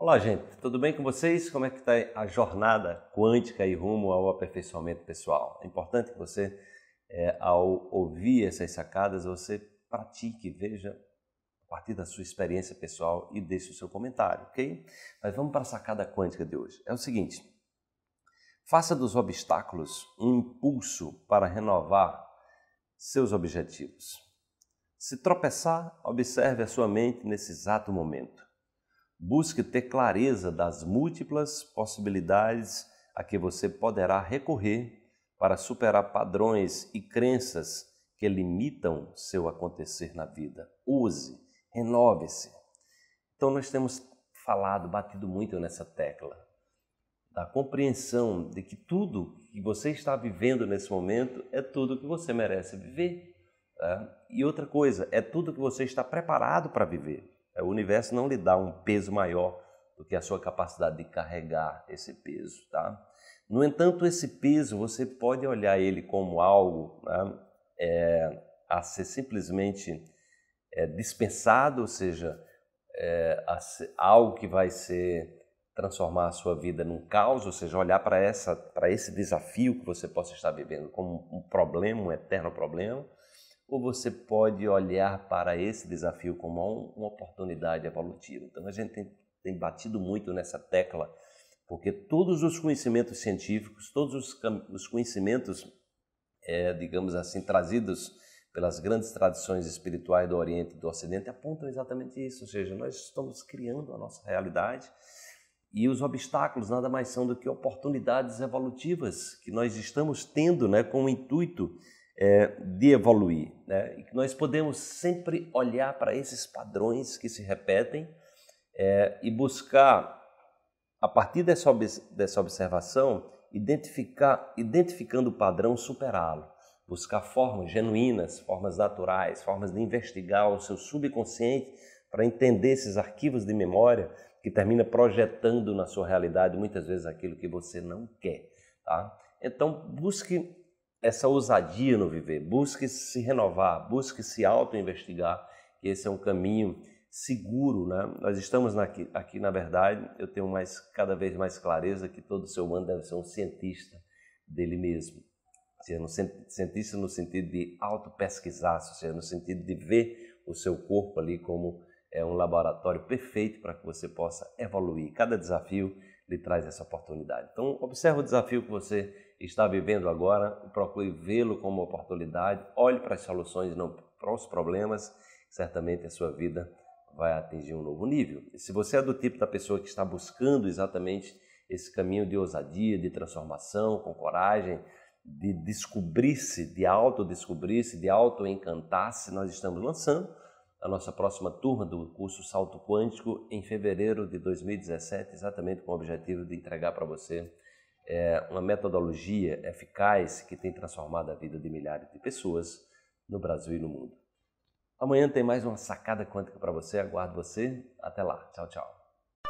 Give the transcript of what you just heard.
Olá, gente. Tudo bem com vocês? Como é que está a jornada quântica e rumo ao aperfeiçoamento pessoal? É importante que você, é, ao ouvir essas sacadas, você pratique, veja a partir da sua experiência pessoal e deixe o seu comentário, ok? Mas vamos para a sacada quântica de hoje. É o seguinte: faça dos obstáculos um impulso para renovar seus objetivos. Se tropeçar, observe a sua mente nesse exato momento Busque ter clareza das múltiplas possibilidades a que você poderá recorrer para superar padrões e crenças que limitam seu acontecer na vida. Use, renove-se. Então, nós temos falado, batido muito nessa tecla da compreensão de que tudo que você está vivendo nesse momento é tudo que você merece viver. Tá? E outra coisa, é tudo que você está preparado para viver. É, o universo não lhe dá um peso maior do que a sua capacidade de carregar esse peso, tá? No entanto, esse peso você pode olhar ele como algo né, é, a ser simplesmente é, dispensado, ou seja, é, ser, algo que vai ser transformar a sua vida num caos, ou seja, olhar para essa para esse desafio que você possa estar vivendo como um problema, um eterno problema, ou você pode olhar para esse desafio como uma oportunidade evolutiva. Então a gente tem, tem batido muito nessa tecla, porque todos os conhecimentos científicos, todos os, os conhecimentos, é, digamos assim, trazidos pelas grandes tradições espirituais do Oriente e do Ocidente apontam exatamente isso, ou seja, nós estamos criando a nossa realidade e os obstáculos nada mais são do que oportunidades evolutivas que nós estamos tendo né, com o intuito é, de evoluir. Né? E que nós podemos sempre olhar para esses padrões que se repetem é, e buscar, a partir dessa, dessa observação, identificar, identificando o padrão, superá-lo. Buscar formas genuínas, formas naturais, formas de investigar o seu subconsciente para entender esses arquivos de memória que termina projetando na sua realidade muitas vezes aquilo que você não quer, tá? Então busque essa ousadia no viver, busque se renovar, busque se auto-investigar, que esse é um caminho seguro, né? Nós estamos aqui, aqui, na verdade, eu tenho mais, cada vez mais clareza que todo ser humano deve ser um cientista dele mesmo. Ou seja, um cientista no sentido de auto-pesquisar, ou seja, no sentido de ver o seu corpo ali como é um laboratório perfeito para que você possa evoluir. Cada desafio lhe traz essa oportunidade. Então, observe o desafio que você está vivendo agora, procure vê-lo como oportunidade, olhe para as soluções, não para os problemas, certamente a sua vida vai atingir um novo nível. E se você é do tipo da pessoa que está buscando exatamente esse caminho de ousadia, de transformação, com coragem, de descobrir-se, de autodescobrir-se, de autoencantar-se, nós estamos lançando a nossa próxima turma do curso Salto Quântico em fevereiro de 2017, exatamente com o objetivo de entregar para você é, uma metodologia eficaz que tem transformado a vida de milhares de pessoas no Brasil e no mundo. Amanhã tem mais uma sacada quântica para você, aguardo você. Até lá, tchau, tchau.